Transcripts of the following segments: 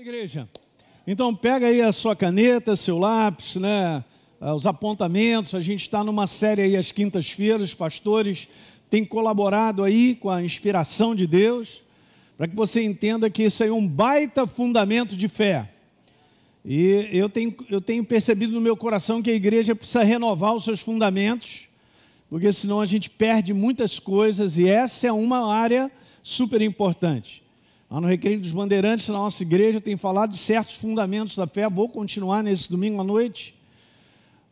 Igreja, então pega aí a sua caneta, seu lápis, né? Ah, os apontamentos. A gente está numa série aí às quintas-feiras, pastores têm colaborado aí com a inspiração de Deus para que você entenda que isso aí é um baita fundamento de fé. E eu tenho, eu tenho percebido no meu coração que a igreja precisa renovar os seus fundamentos, porque senão a gente perde muitas coisas e essa é uma área super importante. Lá no Recreio dos Bandeirantes, na nossa igreja, tem falado de certos fundamentos da fé. Vou continuar nesse domingo à noite.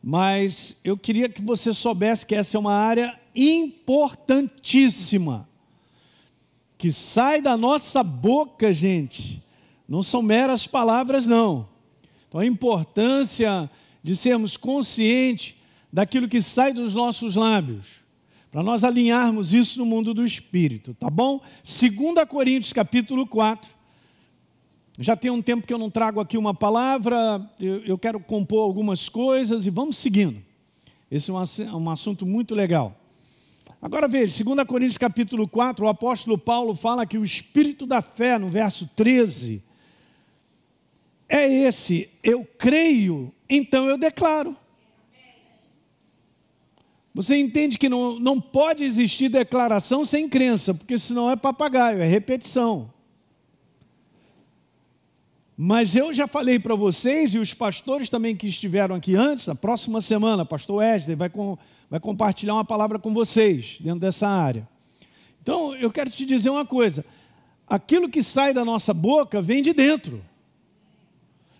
Mas eu queria que você soubesse que essa é uma área importantíssima. Que sai da nossa boca, gente. Não são meras palavras, não. Então, a importância de sermos conscientes daquilo que sai dos nossos lábios. Para nós alinharmos isso no mundo do espírito, tá bom? 2 Coríntios capítulo 4. Já tem um tempo que eu não trago aqui uma palavra, eu, eu quero compor algumas coisas e vamos seguindo. Esse é um, um assunto muito legal. Agora veja, 2 Coríntios capítulo 4, o apóstolo Paulo fala que o espírito da fé, no verso 13, é esse: eu creio, então eu declaro. Você entende que não, não pode existir declaração sem crença, porque senão é papagaio, é repetição. Mas eu já falei para vocês, e os pastores também que estiveram aqui antes, na próxima semana, pastor Wesley vai, com, vai compartilhar uma palavra com vocês dentro dessa área. Então, eu quero te dizer uma coisa: aquilo que sai da nossa boca vem de dentro,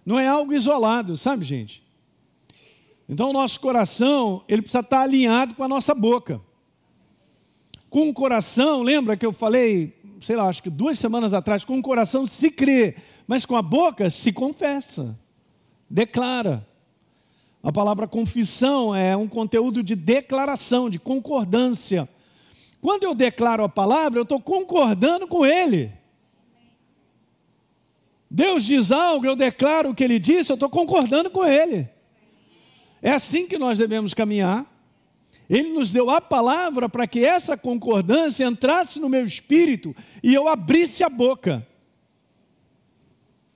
não é algo isolado, sabe, gente? Então, o nosso coração, ele precisa estar alinhado com a nossa boca. Com o coração, lembra que eu falei, sei lá, acho que duas semanas atrás, com o coração se crê, mas com a boca se confessa, declara. A palavra confissão é um conteúdo de declaração, de concordância. Quando eu declaro a palavra, eu estou concordando com ele. Deus diz algo, eu declaro o que ele disse, eu estou concordando com ele. É assim que nós devemos caminhar. Ele nos deu a palavra para que essa concordância entrasse no meu espírito e eu abrisse a boca.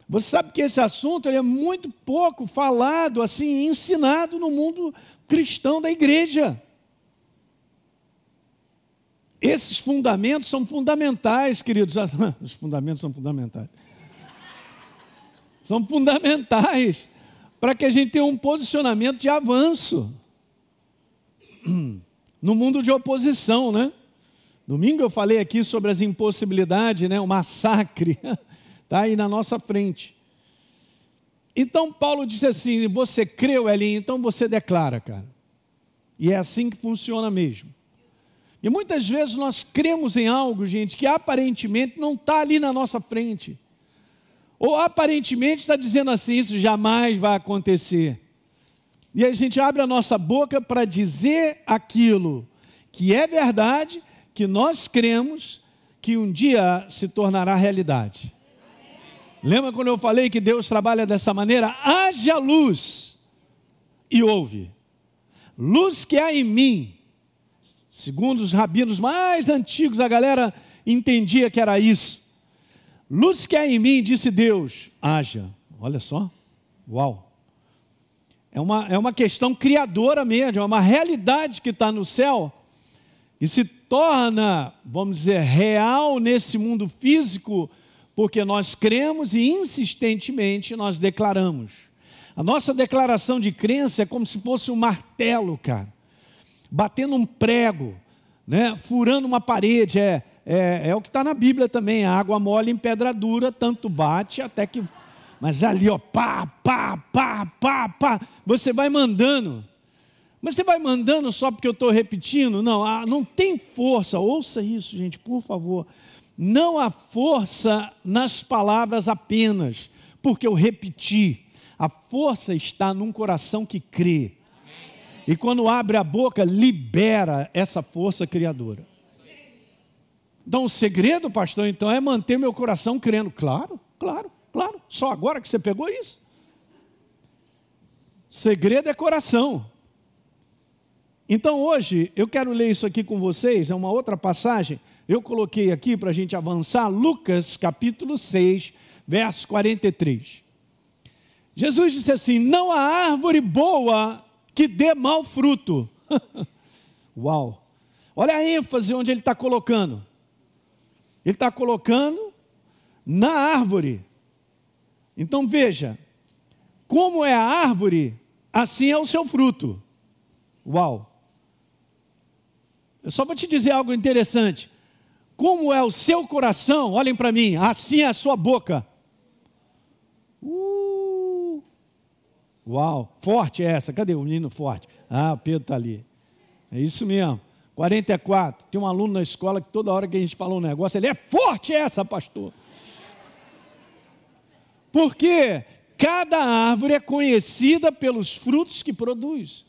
Você sabe que esse assunto é muito pouco falado, assim, ensinado no mundo cristão da igreja. Esses fundamentos são fundamentais, queridos. Ah, os fundamentos são fundamentais. São fundamentais para que a gente tenha um posicionamento de avanço no mundo de oposição, né? Domingo eu falei aqui sobre as impossibilidades, né? O massacre tá aí na nossa frente. Então Paulo disse assim: "Você creu, Elinho, então você declara, cara". E é assim que funciona mesmo. E muitas vezes nós cremos em algo, gente, que aparentemente não está ali na nossa frente ou aparentemente está dizendo assim: isso jamais vai acontecer. E a gente abre a nossa boca para dizer aquilo que é verdade, que nós cremos, que um dia se tornará realidade. Lembra quando eu falei que Deus trabalha dessa maneira? Haja luz e ouve. Luz que há em mim. Segundo os rabinos mais antigos, a galera entendia que era isso Luz que há em mim, disse Deus, haja. Olha só, uau. É uma, é uma questão criadora mesmo, é uma realidade que está no céu e se torna, vamos dizer, real nesse mundo físico, porque nós cremos e insistentemente nós declaramos. A nossa declaração de crença é como se fosse um martelo, cara, batendo um prego, né, furando uma parede, é é, é o que está na Bíblia também: água mole em pedra dura, tanto bate até que. Mas ali, ó, pá, pá, pá, pá, pá, você vai mandando. Mas você vai mandando só porque eu estou repetindo? Não, ah, não tem força. Ouça isso, gente, por favor. Não há força nas palavras apenas, porque eu repeti. A força está num coração que crê. E quando abre a boca, libera essa força criadora. Então, o segredo, pastor, então, é manter meu coração crendo. Claro, claro, claro. Só agora que você pegou isso. Segredo é coração. Então, hoje, eu quero ler isso aqui com vocês, é uma outra passagem. Eu coloquei aqui para a gente avançar, Lucas capítulo 6, verso 43. Jesus disse assim: Não há árvore boa que dê mau fruto. Uau! Olha a ênfase onde ele está colocando. Ele está colocando na árvore. Então veja, como é a árvore, assim é o seu fruto. Uau! Eu só vou te dizer algo interessante. Como é o seu coração, olhem para mim, assim é a sua boca. Uh, uau, forte é essa. Cadê o menino forte? Ah, o Pedro está ali. É isso mesmo. 44. Tem um aluno na escola que toda hora que a gente fala um negócio, ele é forte essa, pastor. Porque cada árvore é conhecida pelos frutos que produz.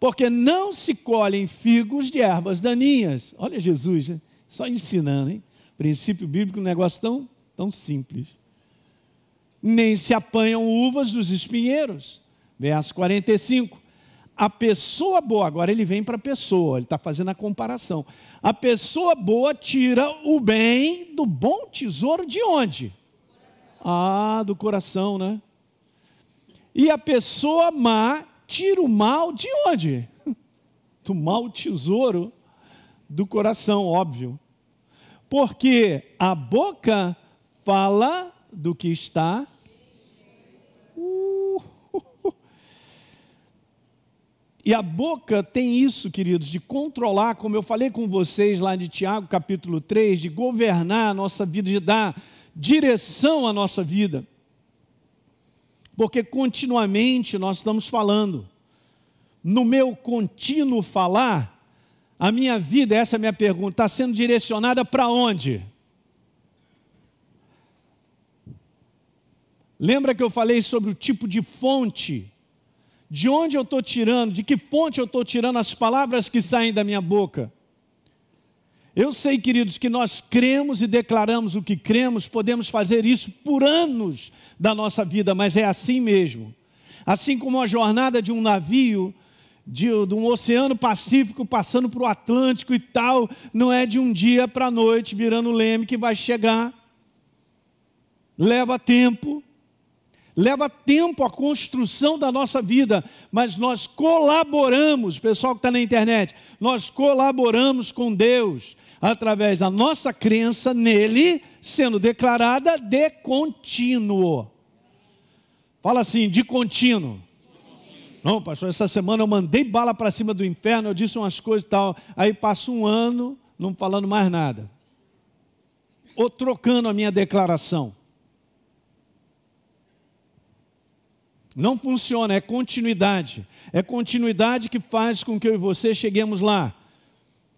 Porque não se colhem figos de ervas daninhas. Olha Jesus, né? só ensinando, hein? Princípio bíblico, um negócio tão, tão simples. Nem se apanham uvas dos espinheiros. Verso 45 a pessoa boa, agora ele vem para a pessoa, ele está fazendo a comparação. A pessoa boa tira o bem do bom tesouro de onde? Ah, do coração, né? E a pessoa má tira o mal de onde? Do mal tesouro do coração, óbvio. Porque a boca fala do que está E a boca tem isso, queridos, de controlar, como eu falei com vocês lá de Tiago, capítulo 3, de governar a nossa vida, de dar direção à nossa vida. Porque continuamente nós estamos falando. No meu contínuo falar, a minha vida, essa é a minha pergunta, está sendo direcionada para onde? Lembra que eu falei sobre o tipo de fonte de onde eu estou tirando, de que fonte eu estou tirando as palavras que saem da minha boca. Eu sei, queridos, que nós cremos e declaramos o que cremos, podemos fazer isso por anos da nossa vida, mas é assim mesmo. Assim como a jornada de um navio, de, de um oceano Pacífico passando para o Atlântico e tal, não é de um dia para a noite virando leme que vai chegar. Leva tempo, leva tempo a construção da nossa vida, mas nós colaboramos, pessoal que está na internet, nós colaboramos com Deus através da nossa crença nele sendo declarada de contínuo. Fala assim, de contínuo. Não, pastor, essa semana eu mandei bala para cima do inferno, eu disse umas coisas e tal. Aí passa um ano não falando mais nada. Ou trocando a minha declaração. Não funciona, é continuidade. É continuidade que faz com que eu e você cheguemos lá.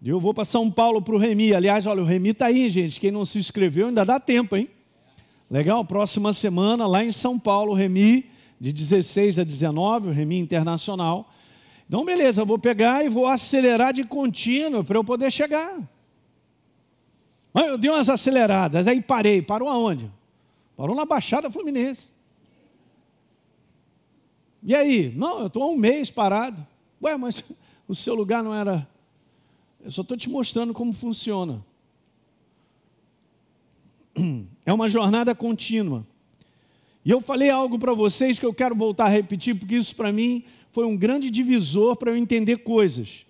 Eu vou para São Paulo para o Remi. Aliás, olha, o Remi está aí, gente. Quem não se inscreveu ainda dá tempo, hein? Legal, próxima semana lá em São Paulo, o Remi, de 16 a 19, o Remi Internacional. Então, beleza, vou pegar e vou acelerar de contínuo para eu poder chegar. Mas eu dei umas aceleradas, aí parei. Parou aonde? Parou na Baixada Fluminense. E aí? Não, eu estou há um mês parado. Ué, mas o seu lugar não era. Eu só estou te mostrando como funciona. É uma jornada contínua. E eu falei algo para vocês que eu quero voltar a repetir, porque isso para mim foi um grande divisor para eu entender coisas.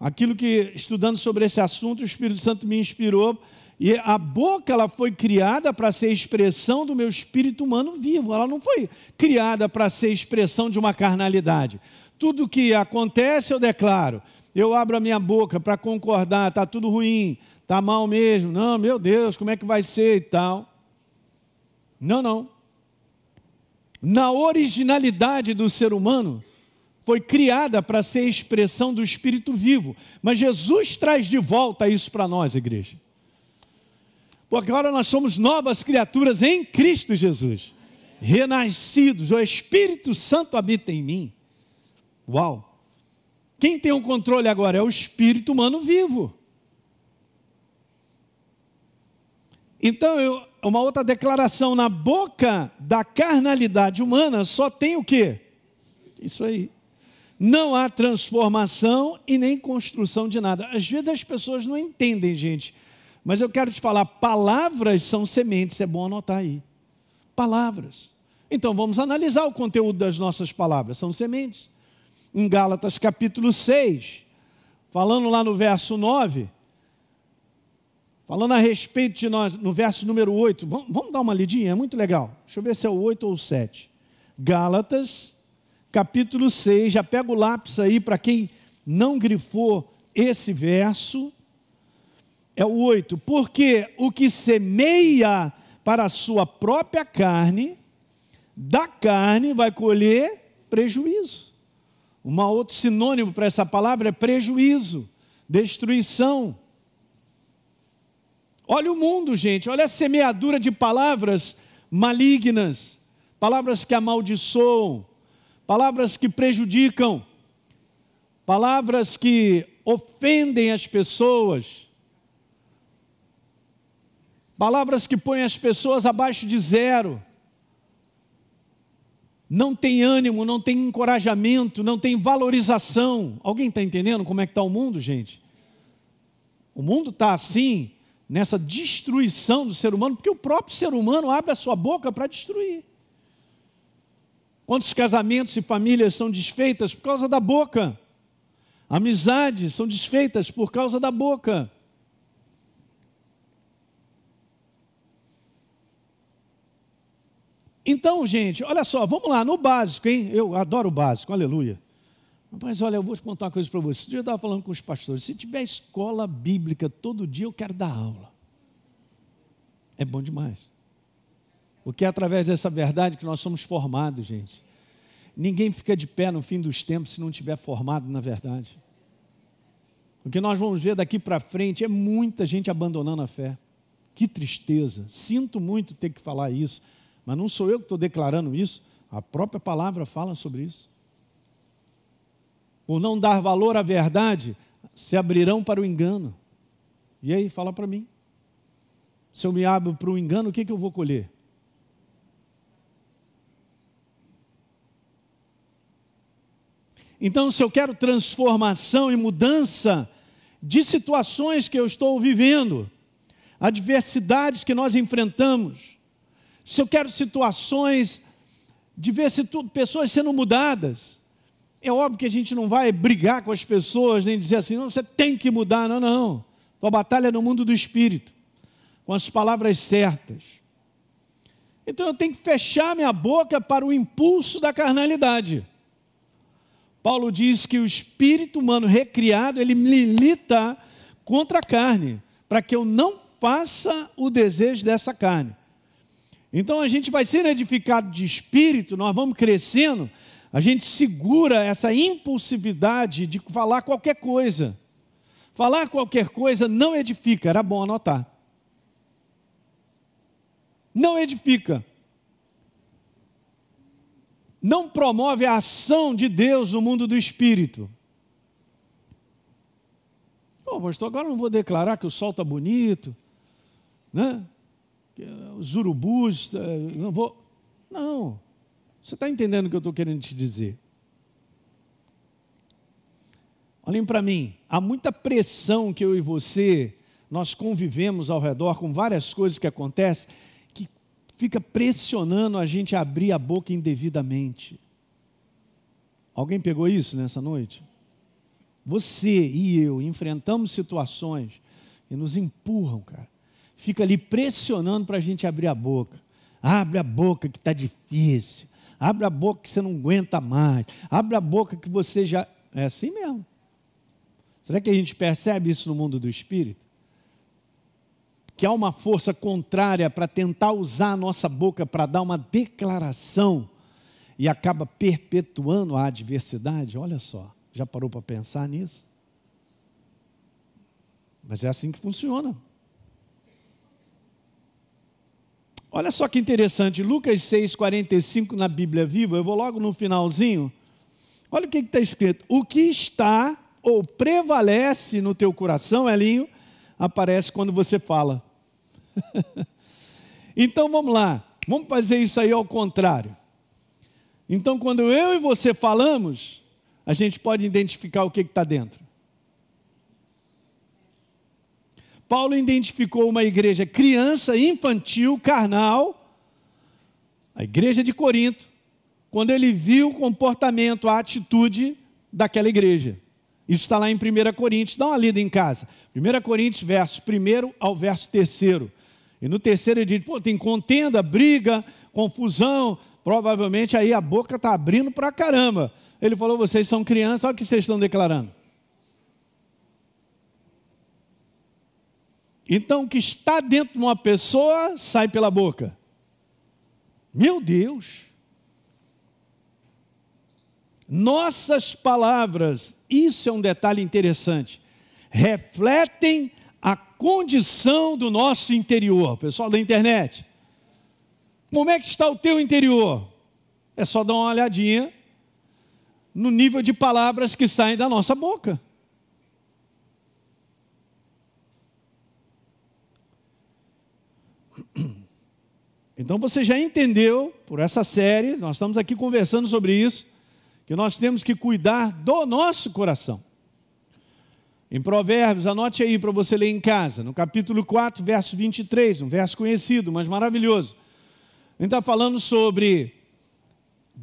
Aquilo que, estudando sobre esse assunto, o Espírito Santo me inspirou e a boca ela foi criada para ser expressão do meu espírito humano vivo. Ela não foi criada para ser expressão de uma carnalidade. Tudo que acontece eu declaro. Eu abro a minha boca para concordar, tá tudo ruim, tá mal mesmo. Não, meu Deus, como é que vai ser e tal? Não, não. Na originalidade do ser humano, foi criada para ser expressão do espírito vivo. Mas Jesus traz de volta isso para nós, igreja porque agora nós somos novas criaturas em Cristo Jesus, renascidos, o Espírito Santo habita em mim. Uau! Quem tem o controle agora é o espírito humano vivo. Então, eu, uma outra declaração na boca da carnalidade humana só tem o quê? Isso aí. Não há transformação e nem construção de nada. Às vezes as pessoas não entendem, gente mas eu quero te falar, palavras são sementes, é bom anotar aí. Palavras. Então vamos analisar o conteúdo das nossas palavras, são sementes. Em Gálatas capítulo 6, falando lá no verso 9, falando a respeito de nós, no verso número 8, vamos, vamos dar uma lidinha, é muito legal. Deixa eu ver se é o 8 ou o 7. Gálatas, capítulo 6, já pega o lápis aí para quem não grifou esse verso é o 8, porque o que semeia para a sua própria carne, da carne vai colher prejuízo. Um outro sinônimo para essa palavra é prejuízo, destruição. Olha o mundo, gente, olha a semeadura de palavras malignas, palavras que amaldiçoam, palavras que prejudicam, palavras que ofendem as pessoas palavras que põem as pessoas abaixo de zero. Não tem ânimo, não tem encorajamento, não tem valorização. Alguém está entendendo como é que está o mundo, gente? O mundo está assim, nessa destruição do ser humano, porque o próprio ser humano abre a sua boca para destruir. Quantos casamentos e famílias são desfeitas por causa da boca? Amizades são desfeitas por causa da boca. Então, gente, olha só, vamos lá, no básico, hein? Eu adoro o básico, aleluia. Mas olha, eu vou te contar uma coisa para você. Esse eu estava falando com os pastores: se tiver escola bíblica todo dia, eu quero dar aula. É bom demais. Porque é através dessa verdade que nós somos formados, gente. Ninguém fica de pé no fim dos tempos se não tiver formado na verdade. O que nós vamos ver daqui para frente é muita gente abandonando a fé. Que tristeza. Sinto muito ter que falar isso mas não sou eu que estou declarando isso, a própria palavra fala sobre isso. Por não dar valor à verdade, se abrirão para o engano. E aí, fala para mim. Se eu me abro para o engano, o que, que eu vou colher? Então, se eu quero transformação e mudança de situações que eu estou vivendo, adversidades que nós enfrentamos, se eu quero situações de ver se tu, pessoas sendo mudadas. É óbvio que a gente não vai brigar com as pessoas, nem dizer assim, não, você tem que mudar, não, não. A batalha é no mundo do espírito, com as palavras certas. Então eu tenho que fechar minha boca para o impulso da carnalidade. Paulo diz que o espírito humano recriado, ele milita contra a carne, para que eu não faça o desejo dessa carne. Então a gente vai sendo edificado de espírito, nós vamos crescendo, a gente segura essa impulsividade de falar qualquer coisa. Falar qualquer coisa não edifica, era bom anotar. Não edifica. Não promove a ação de Deus no mundo do espírito. Pô, pastor, agora não vou declarar que o sol está bonito, né? Eh, os urubus, eh, não vou. Não. Você está entendendo o que eu estou querendo te dizer? Olhem para mim, há muita pressão que eu e você, nós convivemos ao redor com várias coisas que acontecem, que fica pressionando a gente a abrir a boca indevidamente. Alguém pegou isso nessa noite? Você e eu enfrentamos situações que nos empurram, cara, fica ali pressionando para a gente abrir a boca. Abre a boca que está difícil. Abre a boca que você não aguenta mais. Abre a boca que você já. É assim mesmo. Será que a gente percebe isso no mundo do espírito? Que há uma força contrária para tentar usar a nossa boca para dar uma declaração e acaba perpetuando a adversidade? Olha só, já parou para pensar nisso? Mas é assim que funciona. Olha só que interessante, Lucas 6,45 na Bíblia Viva, eu vou logo no finalzinho. Olha o que está escrito: O que está ou prevalece no teu coração, Elinho, aparece quando você fala. então vamos lá, vamos fazer isso aí ao contrário. Então, quando eu e você falamos, a gente pode identificar o que está dentro. Paulo identificou uma igreja criança, infantil, carnal, a igreja de Corinto, quando ele viu o comportamento, a atitude daquela igreja. Isso está lá em 1 Coríntios, dá uma lida em casa. 1 Coríntios, verso 1 ao verso 3. E no terceiro ele diz: pô, tem contenda, briga, confusão. Provavelmente aí a boca está abrindo para caramba. Ele falou: vocês são crianças, olha o que vocês estão declarando. Então, o que está dentro de uma pessoa sai pela boca. Meu Deus! Nossas palavras, isso é um detalhe interessante, refletem a condição do nosso interior. Pessoal da internet, como é que está o teu interior? É só dar uma olhadinha no nível de palavras que saem da nossa boca. Então você já entendeu, por essa série, nós estamos aqui conversando sobre isso, que nós temos que cuidar do nosso coração. Em Provérbios, anote aí para você ler em casa, no capítulo 4, verso 23, um verso conhecido, mas maravilhoso. Ele está falando sobre: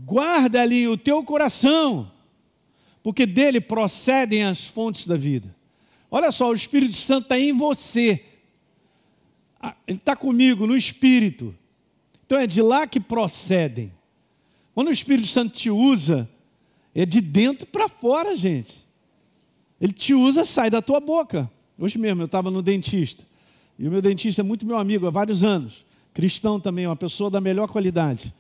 guarda ali o teu coração, porque dele procedem as fontes da vida. Olha só, o Espírito Santo está em você, ah, ele está comigo no Espírito. Então é de lá que procedem. Quando o Espírito Santo te usa, é de dentro para fora, gente. Ele te usa, sai da tua boca. Hoje mesmo eu estava no dentista. E o meu dentista é muito meu amigo há vários anos. Cristão também, uma pessoa da melhor qualidade.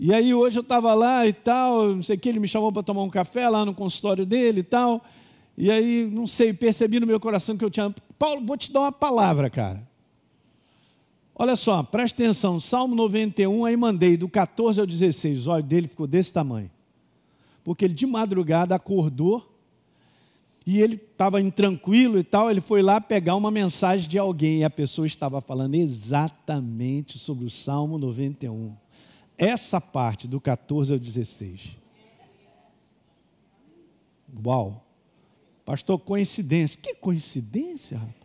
E aí hoje eu estava lá e tal, não sei o que, ele me chamou para tomar um café lá no consultório dele e tal. E aí, não sei, percebi no meu coração que eu tinha. Paulo, vou te dar uma palavra, cara. Olha só, preste atenção, Salmo 91, aí mandei do 14 ao 16, olha, dele ficou desse tamanho. Porque ele de madrugada acordou e ele estava intranquilo e tal, ele foi lá pegar uma mensagem de alguém e a pessoa estava falando exatamente sobre o Salmo 91. Essa parte do 14 ao 16. Uau! Pastor, coincidência. Que coincidência, rapaz?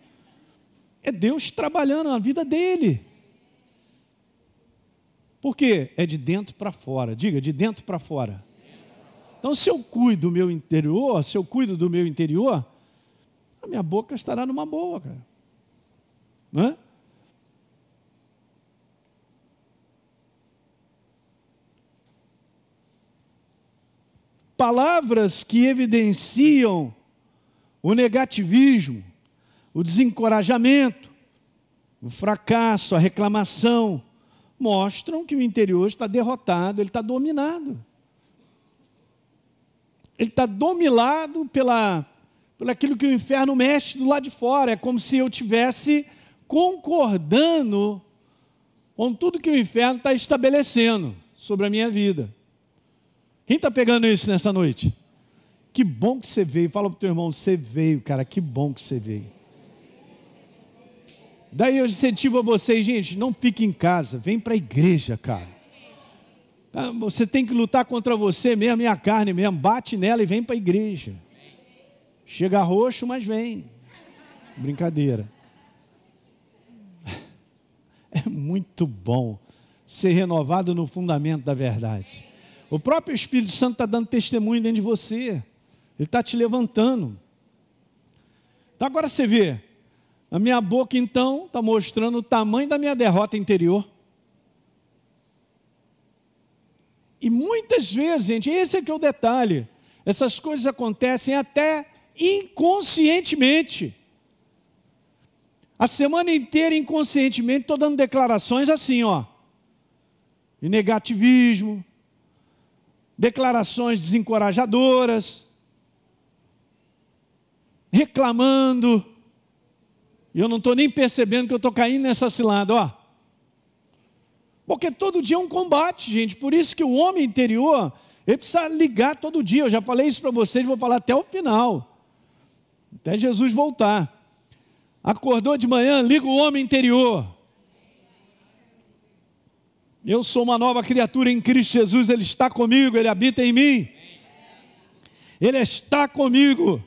É Deus trabalhando na vida dele. Por quê? É de dentro para fora. Diga, de dentro para fora. Então, se eu cuido do meu interior, se eu cuido do meu interior, a minha boca estará numa boa, cara. Não é? Palavras que evidenciam o negativismo, o desencorajamento, o fracasso, a reclamação, mostram que o interior está derrotado, ele está dominado. Ele está dominado pela, pela aquilo que o inferno mexe do lado de fora. É como se eu tivesse concordando com tudo que o inferno está estabelecendo sobre a minha vida. Quem está pegando isso nessa noite? Que bom que você veio. Fala para o teu irmão, você veio, cara, que bom que você veio. Daí eu incentivo a vocês, gente, não fique em casa, vem para a igreja, cara. Ah, você tem que lutar contra você mesmo e a carne mesmo, bate nela e vem para a igreja. Chega roxo, mas vem. Brincadeira. É muito bom ser renovado no fundamento da verdade. O próprio Espírito Santo está dando testemunho dentro de você. Ele está te levantando. Então agora você vê, a minha boca, então, está mostrando o tamanho da minha derrota interior. E muitas vezes, gente, esse é que é o detalhe. Essas coisas acontecem até inconscientemente. A semana inteira, inconscientemente, estou dando declarações assim, ó. De negativismo, declarações desencorajadoras, reclamando e eu não estou nem percebendo que eu estou caindo nessa cilada, ó. Porque todo dia é um combate, gente. Por isso que o homem interior, ele precisa ligar todo dia. Eu já falei isso para vocês, vou falar até o final. Até Jesus voltar. Acordou de manhã, liga o homem interior. Eu sou uma nova criatura em Cristo Jesus, Ele está comigo, Ele habita em mim. Ele está comigo,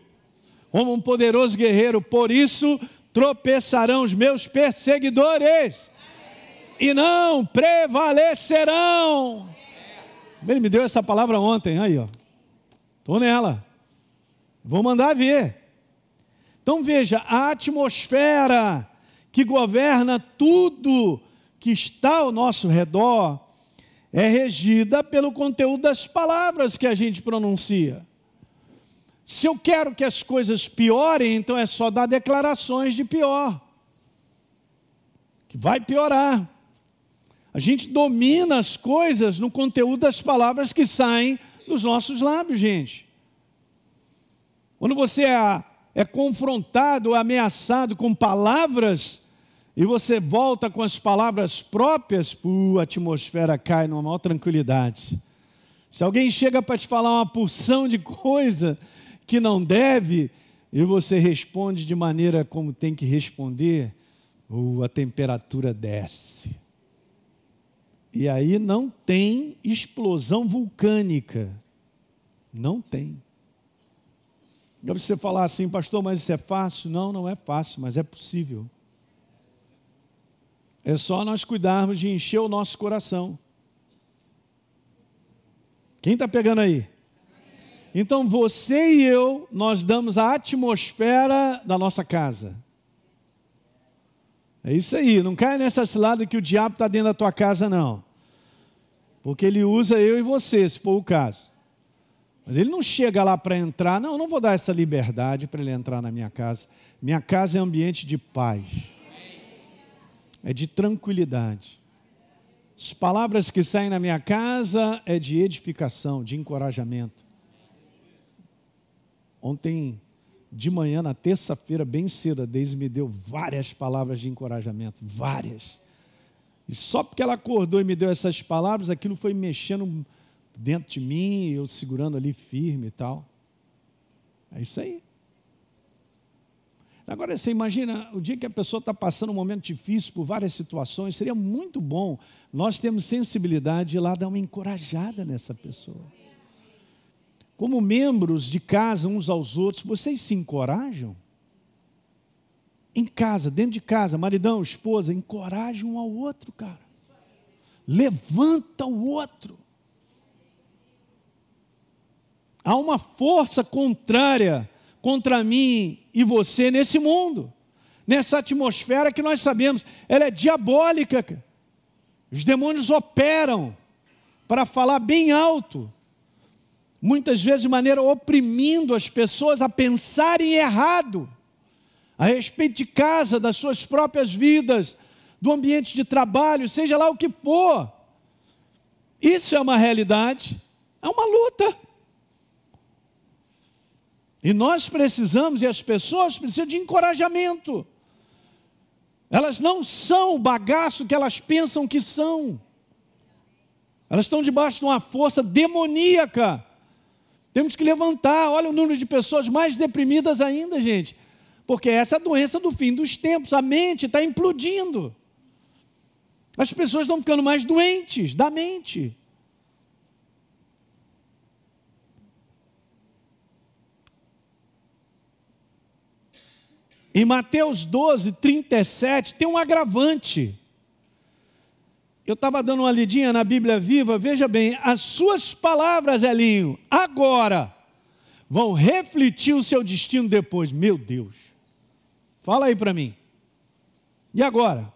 como um poderoso guerreiro. Por isso, tropeçarão os meus perseguidores e não prevalecerão. Ele me deu essa palavra ontem, aí ó. Estou nela. Vou mandar ver. Então veja, a atmosfera que governa tudo que está ao nosso redor é regida pelo conteúdo das palavras que a gente pronuncia. Se eu quero que as coisas piorem, então é só dar declarações de pior. Que vai piorar. A gente domina as coisas no conteúdo das palavras que saem dos nossos lábios, gente. Quando você é, é confrontado, é ameaçado com palavras, e você volta com as palavras próprias, uh, a atmosfera cai numa maior tranquilidade. Se alguém chega para te falar uma porção de coisa, que não deve, e você responde de maneira como tem que responder, ou a temperatura desce. E aí não tem explosão vulcânica. Não tem. Agora você falar assim, pastor, mas isso é fácil? Não, não é fácil, mas é possível. É só nós cuidarmos de encher o nosso coração. Quem está pegando aí? Então você e eu, nós damos a atmosfera da nossa casa. É isso aí, não cai nessa cilada que o diabo está dentro da tua casa, não. Porque ele usa eu e você, se for o caso. Mas ele não chega lá para entrar, não, eu não vou dar essa liberdade para ele entrar na minha casa. Minha casa é ambiente de paz, é de tranquilidade. As palavras que saem na minha casa é de edificação, de encorajamento. Ontem de manhã, na terça-feira, bem cedo, a Deise me deu várias palavras de encorajamento, várias. E só porque ela acordou e me deu essas palavras, aquilo foi mexendo dentro de mim, eu segurando ali firme e tal. É isso aí. Agora você imagina o dia que a pessoa está passando um momento difícil por várias situações, seria muito bom nós termos sensibilidade de ir lá dar uma encorajada nessa pessoa como membros de casa uns aos outros, vocês se encorajam? Em casa, dentro de casa, maridão, esposa, encoraja um ao outro, cara. Levanta o outro. Há uma força contrária contra mim e você nesse mundo, nessa atmosfera que nós sabemos, ela é diabólica. Os demônios operam para falar bem alto muitas vezes de maneira oprimindo as pessoas a pensarem errado a respeito de casa, das suas próprias vidas, do ambiente de trabalho, seja lá o que for. Isso é uma realidade, é uma luta. E nós precisamos, e as pessoas precisam de encorajamento. Elas não são o bagaço que elas pensam que são. Elas estão debaixo de uma força demoníaca temos que levantar, olha o número de pessoas mais deprimidas ainda, gente. Porque essa é a doença do fim dos tempos, a mente está implodindo. As pessoas estão ficando mais doentes da mente. Em Mateus 12, 37, tem um agravante. Eu estava dando uma lidinha na Bíblia Viva, veja bem, as suas palavras, Elinho, agora vão refletir o seu destino depois. Meu Deus. Fala aí para mim. E agora?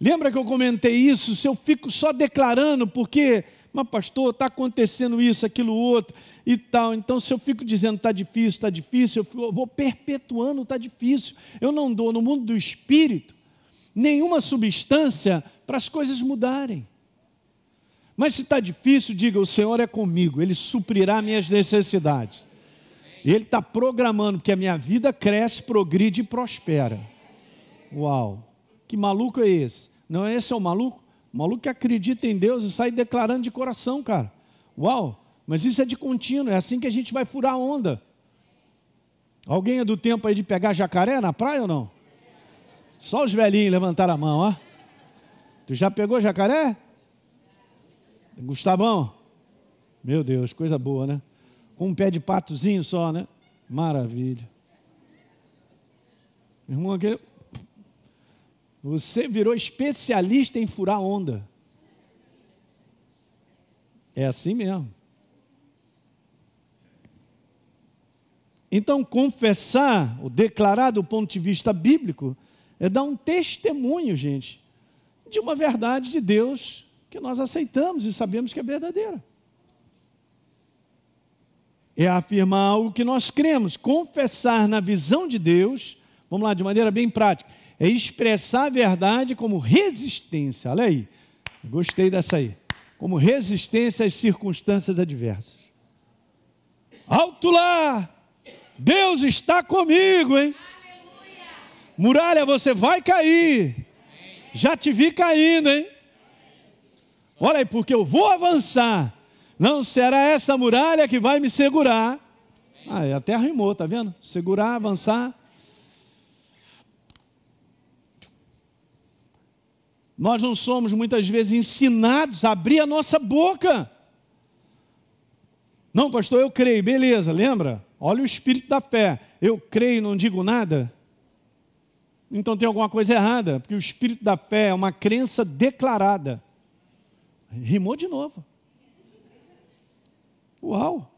Lembra que eu comentei isso? Se eu fico só declarando, porque, mas pastor, está acontecendo isso, aquilo, outro e tal. Então, se eu fico dizendo está difícil, está difícil, eu, fico, eu vou perpetuando, está difícil. Eu não dou no mundo do espírito nenhuma substância para as coisas mudarem. Mas se está difícil, diga: o Senhor é comigo, Ele suprirá minhas necessidades. Ele está programando, porque a minha vida cresce, progride e prospera. Uau! Que maluco é esse? Não é esse é o maluco? O maluco que acredita em Deus e sai declarando de coração, cara. Uau! Mas isso é de contínuo, é assim que a gente vai furar a onda. Alguém é do tempo aí de pegar jacaré na praia ou não? Só os velhinhos levantaram a mão, ó. Tu já pegou jacaré? Gustavão? Meu Deus, coisa boa, né? Com um pé de patozinho só, né? Maravilha. irmão, aquele, você virou especialista em furar onda. É assim mesmo. Então, confessar, ou declarar do ponto de vista bíblico, é dar um testemunho, gente, de uma verdade de Deus que nós aceitamos e sabemos que é verdadeira. É afirmar algo que nós cremos, confessar na visão de Deus, vamos lá, de maneira bem prática é expressar a verdade como resistência. Olha aí, gostei dessa aí. Como resistência às circunstâncias adversas. Alto lá! Deus está comigo, hein? Aleluia. Muralha, você vai cair. Amém. Já te vi caindo, hein? Olha aí, porque eu vou avançar. Não será essa muralha que vai me segurar. Ah, até arrimou, tá vendo? Segurar, avançar Nós não somos muitas vezes ensinados a abrir a nossa boca. Não, pastor, eu creio, beleza, lembra? Olha o espírito da fé. Eu creio, não digo nada. Então tem alguma coisa errada, porque o espírito da fé é uma crença declarada. Rimou de novo. Uau!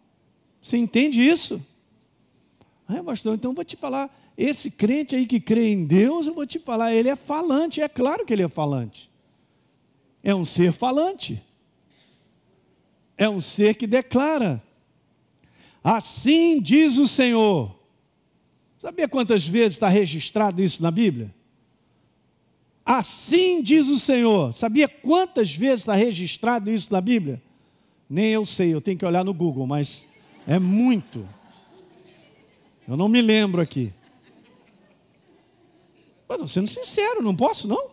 Você entende isso? Ah, pastor, então vou te falar. Esse crente aí que crê em Deus, eu vou te falar, ele é falante, é claro que ele é falante. É um ser falante. É um ser que declara. Assim diz o Senhor. Sabia quantas vezes está registrado isso na Bíblia? Assim diz o Senhor. Sabia quantas vezes está registrado isso na Bíblia? Nem eu sei, eu tenho que olhar no Google, mas é muito. Eu não me lembro aqui. Mas estou sendo sincero, não posso não?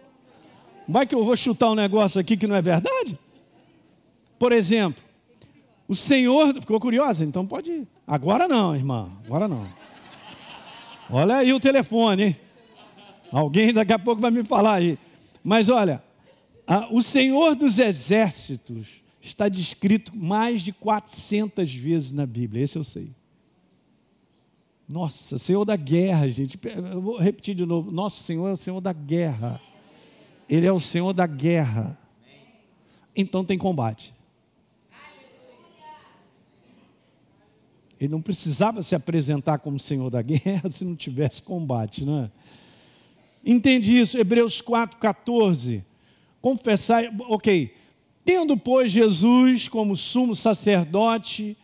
Vai é que eu vou chutar um negócio aqui que não é verdade? Por exemplo, o Senhor. Ficou curiosa? Então pode ir. Agora não, irmã. Agora não. Olha aí o telefone, hein? Alguém daqui a pouco vai me falar aí. Mas olha, a, o Senhor dos Exércitos está descrito mais de 400 vezes na Bíblia, esse eu sei. Nossa, Senhor da guerra, gente. Eu vou repetir de novo. Nosso Senhor é o Senhor da guerra. Ele é o Senhor da guerra. Então tem combate. Ele não precisava se apresentar como Senhor da guerra se não tivesse combate, né? Entende isso? Hebreus 4,14. Confessar, ok. Tendo, pois, Jesus como sumo sacerdote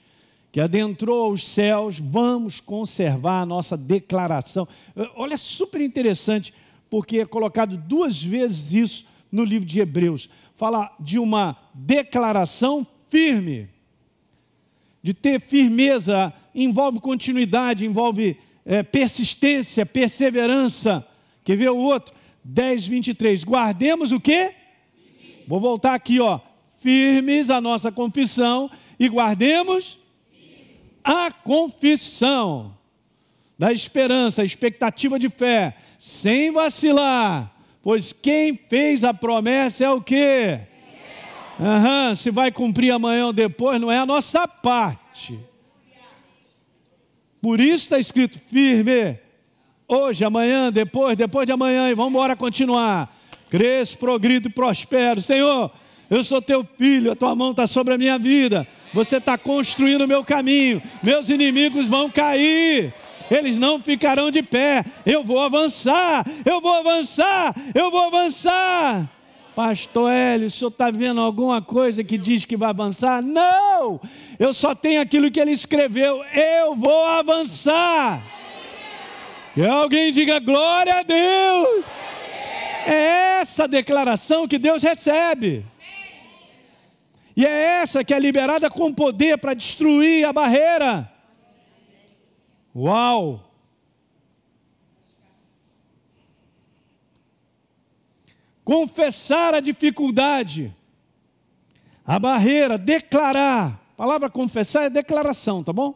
que adentrou os céus, vamos conservar a nossa declaração. Eh, olha, super interessante, porque é colocado duas vezes isso no livro de Hebreus. Fala de uma declaração firme, de ter firmeza, envolve continuidade, envolve é, persistência, perseverança. Quer ver o outro? 10, 23. Guardemos o quê? Vou voltar aqui, ó. Firmes a nossa confissão e guardemos a confissão da esperança, expectativa de fé, sem vacilar, pois quem fez a promessa é o quê? Uhum, se vai cumprir amanhã ou depois, não é a nossa parte. Por isso está escrito firme, hoje, amanhã, depois, depois de amanhã, e vamos embora continuar. Cresço, progrido e prospero. Senhor, eu sou teu filho, a tua mão está sobre a minha vida você está construindo o meu caminho. Meus inimigos vão cair. Eles não ficarão de pé. Eu vou avançar. Eu vou avançar. Eu vou avançar. Pastor Hélio, o senhor está vendo alguma coisa que diz que vai avançar? Não! Eu só tenho aquilo que ele escreveu. Eu vou avançar. Que alguém diga glória a Deus. É essa declaração que Deus recebe. E é essa que é liberada com poder para destruir a barreira. Uau! Confessar a dificuldade, a barreira, declarar. A palavra confessar é declaração, tá bom?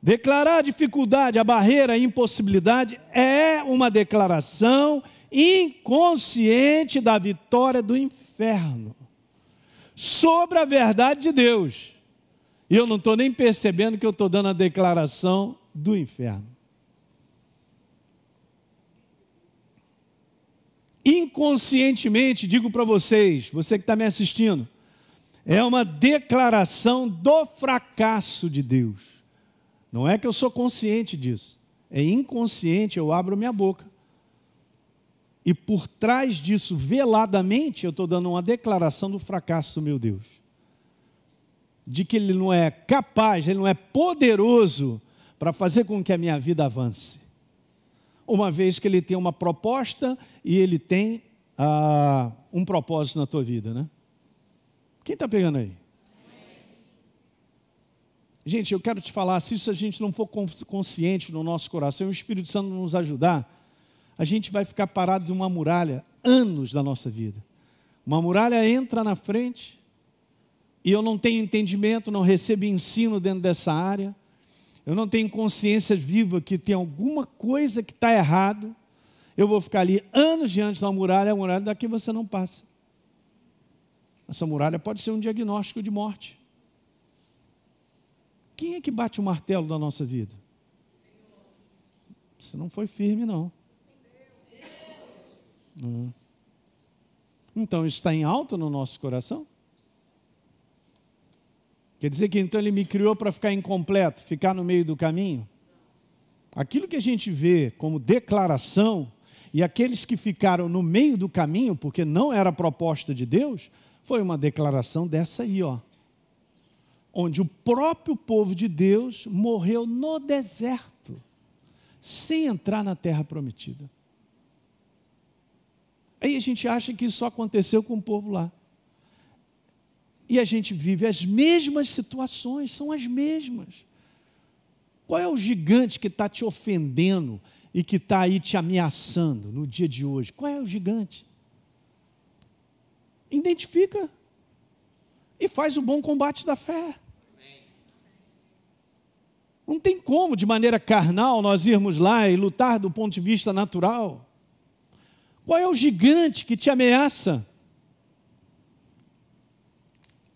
Declarar a dificuldade, a barreira, a impossibilidade é uma declaração inconsciente da vitória do inferno sobre a verdade de Deus. E eu não estou nem percebendo que eu estou dando a declaração do inferno. Inconscientemente, digo para vocês, você que está me assistindo, é uma declaração do fracasso de Deus. Não é que eu sou consciente disso, é inconsciente, eu abro minha boca. E por trás disso, veladamente, eu estou dando uma declaração do fracasso do meu Deus. De que Ele não é capaz, Ele não é poderoso para fazer com que a minha vida avance. Uma vez que Ele tem uma proposta e Ele tem ah, um propósito na tua vida, né? Quem está pegando aí? Gente, eu quero te falar, se isso a gente não for consciente no nosso coração, o Espírito Santo nos ajudar, a gente vai ficar parado de uma muralha anos da nossa vida. Uma muralha entra na frente e eu não tenho entendimento, não recebo ensino dentro dessa área, eu não tenho consciência viva que tem alguma coisa que está errado, eu vou ficar ali anos diante da muralha, a muralha daqui você não passa. Essa muralha pode ser um diagnóstico de morte. Quem é que bate o martelo da nossa vida? Você não foi firme, não. Hum. Então está em alto no nosso coração? Quer dizer que então ele me criou para ficar incompleto, ficar no meio do caminho? Aquilo que a gente vê como declaração, e aqueles que ficaram no meio do caminho, porque não era proposta de Deus, foi uma declaração dessa aí, ó. Onde o próprio povo de Deus morreu no deserto, sem entrar na terra prometida. Aí a gente acha que isso só aconteceu com o povo lá. E a gente vive as mesmas situações, são as mesmas. Qual é o gigante que está te ofendendo e que está aí te ameaçando no dia de hoje? Qual é o gigante? Identifica e faz o bom combate da fé. Não tem como, de maneira carnal, nós irmos lá e lutar do ponto de vista natural. Qual é o gigante que te ameaça?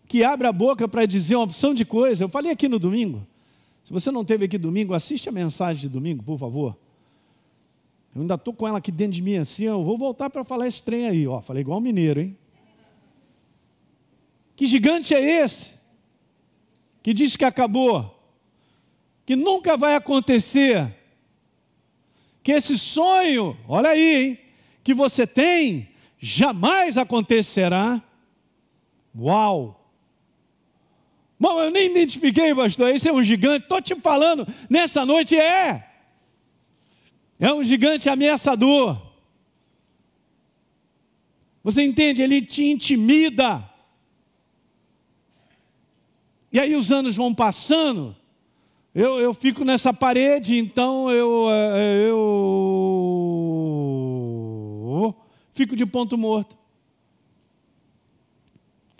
Que abre a boca para dizer uma opção de coisa. Eu falei aqui no domingo. Se você não teve aqui domingo, assiste a mensagem de domingo, por favor. Eu ainda estou com ela aqui dentro de mim assim, eu vou voltar para falar esse trem aí. Ó, falei igual mineiro, hein? Que gigante é esse? Que diz que acabou, que nunca vai acontecer, que esse sonho, olha aí, hein? que você tem jamais acontecerá. Uau! Bom, eu nem identifiquei, pastor, esse é um gigante, estou te falando, nessa noite é. É um gigante ameaçador. Você entende? Ele te intimida. E aí os anos vão passando, eu, eu fico nessa parede, então eu, eh, eu fico de ponto morto.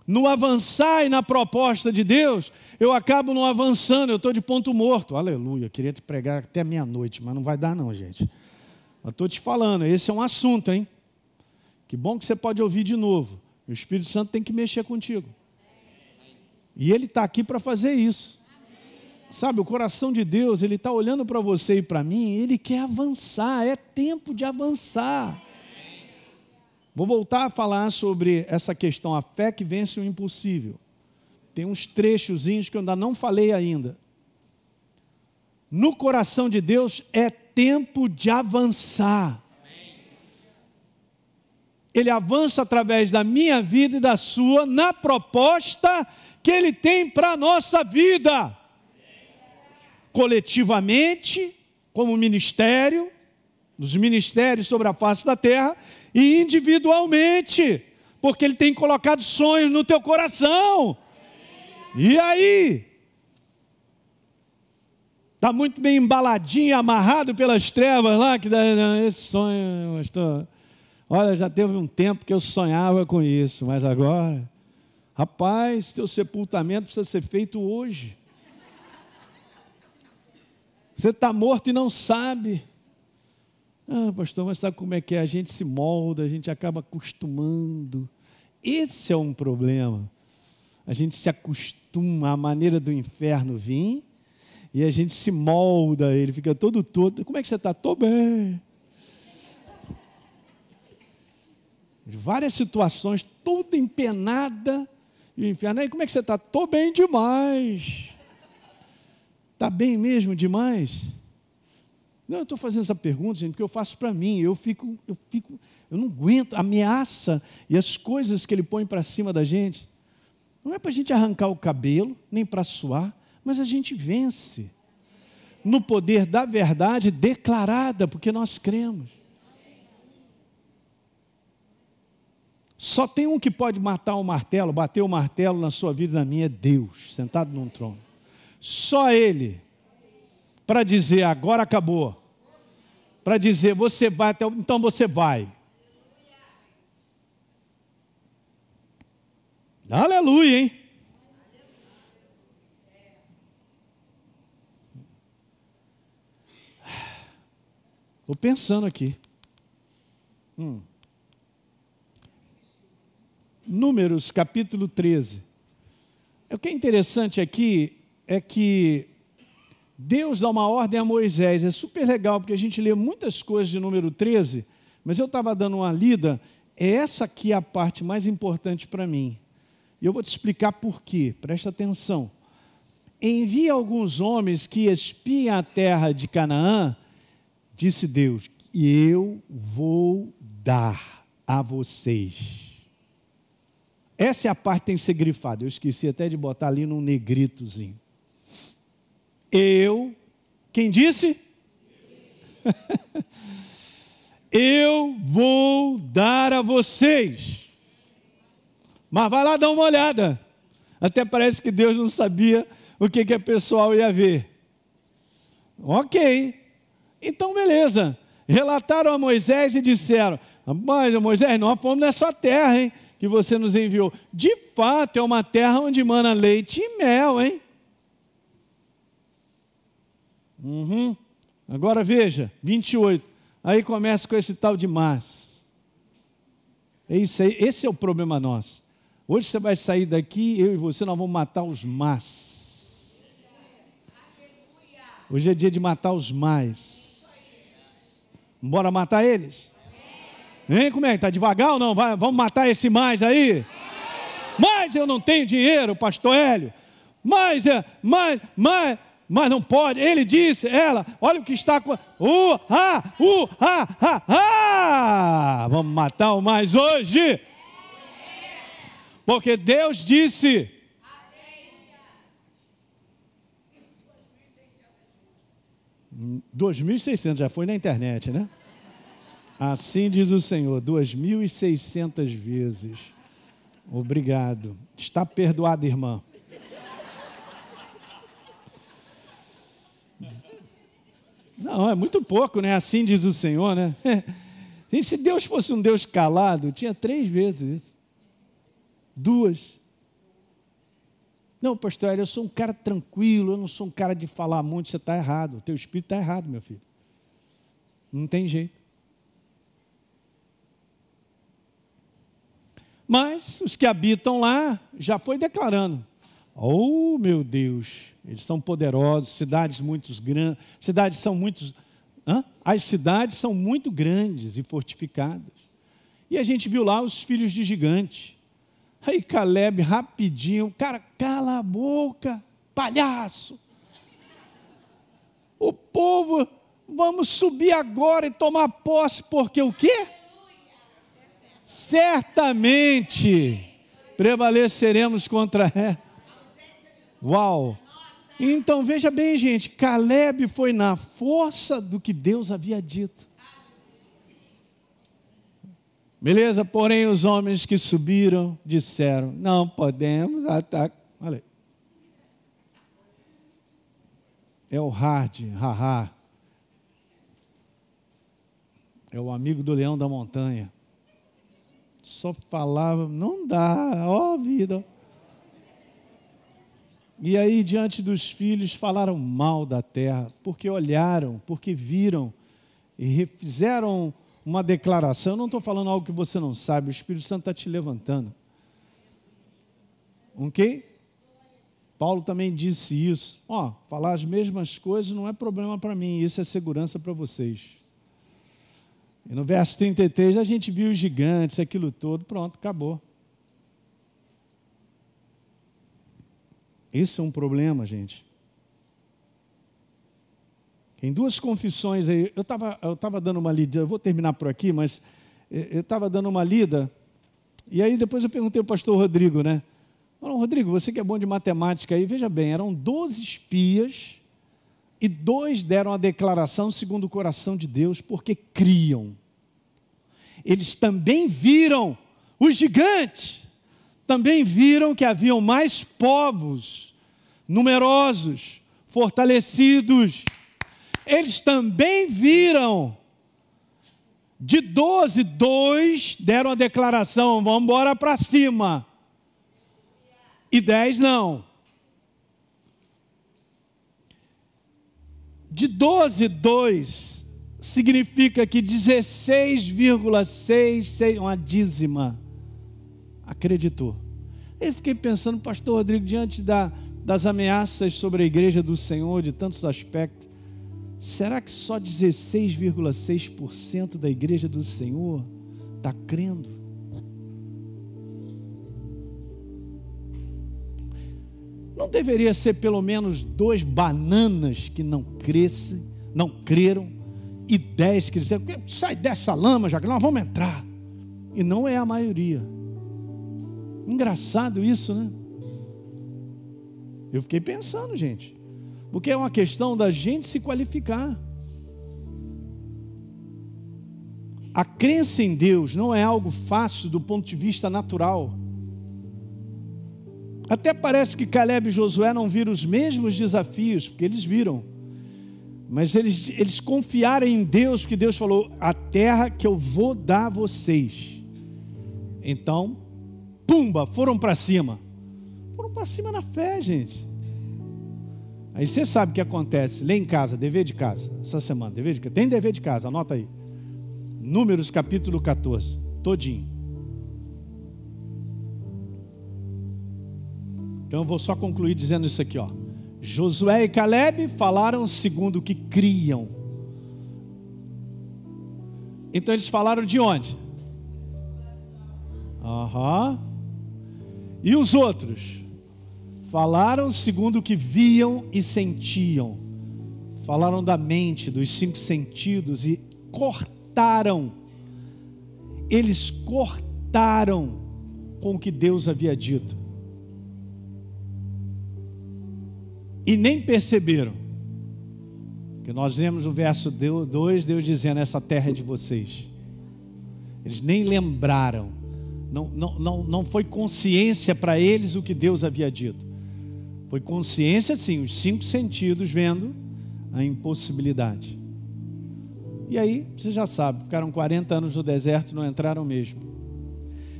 No avançar e na proposta de Deus, eu acabo não avançando, eu estou de ponto morto. Aleluia, queria te pregar até meia-noite, mas não vai dar, não, gente. Mas estou te falando, esse é um assunto, hein? Que bom que você pode ouvir de novo. O Espírito Santo tem que mexer contigo. E ele está aqui para fazer isso. Sabe, o coração de Deus, ele está olhando para você e para mim, ele quer avançar, é tempo de avançar. Vou voltar a falar sobre essa questão, a fé que vence o impossível. Tem uns trechozinhos que eu ainda não falei ainda. No coração de Deus é tempo de avançar. Ele avança através da minha vida e da sua na proposta que ele tem para a nossa vida. Coletivamente, como ministério, nos ministérios sobre a face da terra e individualmente, porque Ele tem colocado sonhos no teu coração. E aí? Está muito bem embaladinho, amarrado pelas trevas lá, que dá, esse sonho, pastor. Olha, já teve um tempo que eu sonhava com isso, mas agora, rapaz, teu sepultamento precisa ser feito hoje. Você está morto e não sabe. Ah, pastor, mas sabe como é que é? A gente se molda, a gente acaba acostumando. Esse é um problema. A gente se acostuma à maneira do inferno vir e a gente se molda, ele fica todo todo. Como é que você está? Estou bem. Várias situações, toda empenada, e o inferno. Aí, como é que você está? Estou bem demais. Está bem mesmo demais? Não, eu estou fazendo essa pergunta, gente, porque eu faço para mim, eu fico, eu fico, eu não aguento a ameaça e as coisas que ele põe para cima da gente. Não é para a gente arrancar o cabelo, nem para suar, mas a gente vence. No poder da verdade declarada, porque nós cremos. Só tem um que pode matar o martelo, bater o martelo na sua vida e na minha, é Deus, sentado num trono. Só Ele para dizer agora acabou, para dizer você vai até então você vai. Aleluia, hein? Estou pensando aqui. Hum. Números capítulo 13. O que é interessante aqui é que Deus dá uma ordem a Moisés. É super legal, porque a gente lê muitas coisas de número 13, mas eu estava dando uma lida. É essa aqui a parte mais importante para mim. E eu vou te explicar por quê. Presta atenção. Envia alguns homens que espiem a terra de Canaã, disse Deus, e eu vou dar a vocês. Essa é a parte que tem que ser grifada. Eu esqueci até de botar ali num negritozinho. Eu, quem disse? eu vou dar a vocês. Mas vai lá dar uma olhada. Até parece que Deus não sabia o que, que a pessoal ia ver. Ok. Então, beleza. Relataram a Moisés e disseram: Mas, Moisés, nós fomos nessa terra, hein? Que você nos enviou. De fato, é uma terra onde mana leite e mel, hein? Uhum. Agora veja, 28. Aí começa com esse tal de mas. Esse, é, esse é o problema nosso. Hoje você vai sair daqui, eu e você, nós vamos matar os mas. Hoje é dia de matar os mais. Bora matar eles? Hein? Como é que tá? devagar ou não? Vai, vamos matar esse mais aí? Mas eu não tenho dinheiro, pastor Hélio. Mas, é, mas, mas mas não pode. Ele disse, ela, olha o que está com. Uh, ha, uh, ha, ha, ha. Vamos matar o mais hoje. Porque Deus disse. 2.600 já foi na internet, né? Assim diz o Senhor, 2.600 vezes. Obrigado. Está perdoado, irmã. Não, é muito pouco, né? Assim diz o Senhor, né? se Deus fosse um Deus calado, tinha três vezes isso. Duas. Não, pastor, eu sou um cara tranquilo, eu não sou um cara de falar muito, você está errado. O teu espírito está errado, meu filho. Não tem jeito. Mas os que habitam lá já foi declarando. Oh, meu Deus, eles são poderosos, cidades muito grandes, cidades são muito, as cidades são muito grandes e fortificadas. E a gente viu lá os filhos de gigante. Aí Caleb rapidinho, cara, cala a boca, palhaço. O povo, vamos subir agora e tomar posse, porque o quê? É Certamente prevaleceremos contra ela. Uau! Então veja bem, gente, Caleb foi na força do que Deus havia dito. Beleza? Porém, os homens que subiram disseram: Não podemos atacar. Olha aí. É o hard, haha. É o amigo do leão da montanha. Só falava: Não dá, ó vida. E aí, diante dos filhos, falaram mal da terra, porque olharam, porque viram e fizeram uma declaração. Eu não estou falando algo que você não sabe, o Espírito Santo está te levantando. Ok? Paulo também disse isso. Ó, oh, falar as mesmas coisas não é problema para mim, isso é segurança para vocês. E no verso 33 a gente viu os gigantes, aquilo todo, pronto, acabou. Isso é um problema, gente. Em duas confissões aí, eu estava eu tava dando uma lida, eu vou terminar por aqui, mas eu estava dando uma lida, e aí depois eu perguntei ao pastor Rodrigo, né? Falou, Rodrigo, você que é bom de matemática aí, veja bem, eram 12 espias e dois deram a declaração segundo o coração de Deus, porque criam. Eles também viram o gigante, também viram que haviam mais povos numerosos, fortalecidos. Eles também viram. De 12, dois deram a declaração: vamos embora para cima. E 10 não. De 12, 2 significa que 16,6, uma dízima, acreditou. Eu fiquei pensando, pastor Rodrigo, diante da das ameaças sobre a igreja do Senhor, de tantos aspectos, será que só 16,6% da igreja do Senhor está crendo? Não deveria ser pelo menos dois bananas que não crescem, não creram, e dez que disseram, sai dessa lama, já que nós vamos entrar. E não é a maioria. Engraçado isso, né? Eu fiquei pensando, gente. Porque é uma questão da gente se qualificar. A crença em Deus não é algo fácil do ponto de vista natural. Até parece que Caleb e Josué não viram os mesmos desafios, porque eles viram. Mas eles, eles confiaram em Deus, porque Deus falou: a terra que eu vou dar a vocês. Então, pumba, foram para cima. Foram para cima na fé, gente. Aí você sabe o que acontece. Lê em casa, dever de casa. Essa semana, dever de casa. Tem dever de casa, anota aí. Números capítulo 14, todinho. Então eu vou só concluir dizendo isso aqui, ó. Josué e Caleb falaram segundo o que criam. Então eles falaram de onde? Aham. Uhum. E os outros? Falaram segundo o que viam e sentiam. Falaram da mente, dos cinco sentidos e cortaram. Eles cortaram com o que Deus havia dito. E nem perceberam. Que nós vemos no verso 2 Deus dizendo: Essa terra é de vocês. Eles nem lembraram. Não, não, não, não foi consciência para eles o que Deus havia dito. Foi consciência, sim, os cinco sentidos vendo a impossibilidade. E aí, você já sabe, ficaram 40 anos no deserto e não entraram mesmo.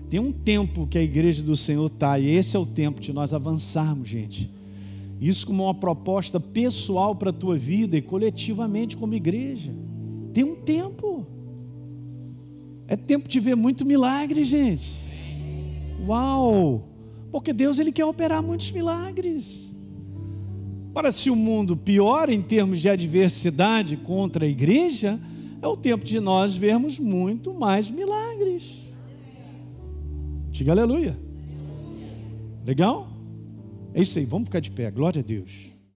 Tem um tempo que a igreja do Senhor está, e esse é o tempo de nós avançarmos, gente. Isso como uma proposta pessoal para a tua vida e coletivamente como igreja. Tem um tempo. É tempo de ver muito milagre, gente. Uau! Porque Deus ele quer operar muitos milagres. Ora, se o mundo piora em termos de adversidade contra a igreja, é o tempo de nós vermos muito mais milagres. Diga aleluia. Legal? É isso aí, vamos ficar de pé. Glória a Deus.